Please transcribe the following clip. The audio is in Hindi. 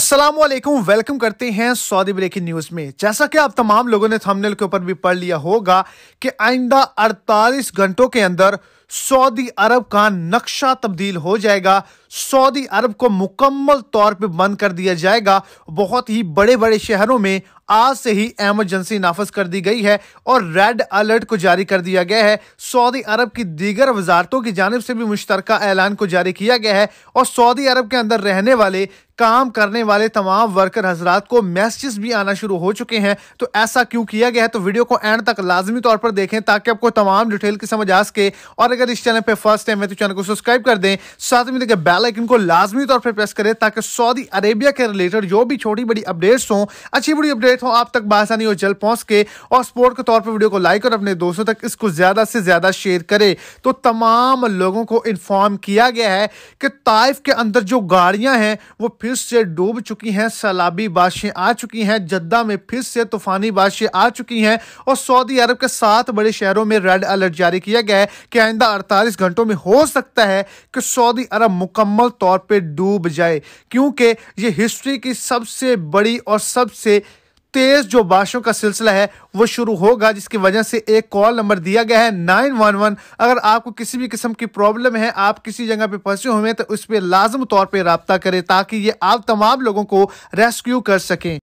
असलम वेलकम करते हैं सऊदी ब्रेकिंग न्यूज में जैसा कि आप तमाम लोगों ने थंबनेल के ऊपर भी पढ़ लिया होगा कि आइंदा 48 घंटों के अंदर सऊदी अरब का नक्शा तब्दील हो जाएगा सऊदी अरब को मुकम्मल तौर पर बंद कर दिया जाएगा बहुत ही बड़े बड़े शहरों में आज से ही एमरजेंसी नाफज कर दी गई है और रेड अलर्ट को जारी कर दिया गया है सऊदी अरब की दीगर वजारतों की जानब से भी मुश्तर ऐलान को जारी किया गया है और सऊदी अरब के अंदर रहने वाले काम करने वाले तमाम वर्कर हजरात को मैसेज भी आना शुरू हो चुके हैं तो ऐसा क्यों किया गया है तो वीडियो को एंड तक लाजमी तौर पर देखें ताकि आपको तमाम डिटेल की समझ आ सके और अगर इस चैनल पर फर्स्ट टाइम है तो चैनल को सब्सक्राइब कर दें साथ में देखिए बैल लाइकन को लाजमी तौर पर प्रेस करें ताकि सऊदी अरेबिया के रिलेटेड जो भी छोटी बड़ी अपडेट्स हों अच्छी बड़ी अपडेट हों आप तक बासानी और जल्द पहुंच के और स्पोर्ट के तौर पर वीडियो को लाइक और अपने दोस्तों तक इसको ज़्यादा से ज़्यादा शेयर करें तो तमाम लोगों को इन्फॉर्म किया गया है कि ताइफ के अंदर जो गाड़ियां हैं वो फिर से डूब चुकी हैं सैलाबी बादशें आ चुकी हैं जद्दा में फिर से तूफानी बादशें आ चुकी हैं और सऊदी अरब के सात बड़े शहरों में रेड अलर्ट जारी किया गया है कि आइंदा अड़तालीस घंटों में हो सकता है कि सऊदी अरब मुकम्मल मुकम्मल तौर पे डूब जाए क्योंकि ये हिस्ट्री की सबसे बड़ी और सबसे तेज जो बारिशों का सिलसिला है वो शुरू होगा जिसकी वजह से एक कॉल नंबर दिया गया है नाइन वन वन अगर आपको किसी भी किस्म की प्रॉब्लम है आप किसी जगह पे फंसे हुए हैं तो उस पर लाजम तौर पर रबता करें ताकि ये आप तमाम लोगों को रेस्क्यू कर सकें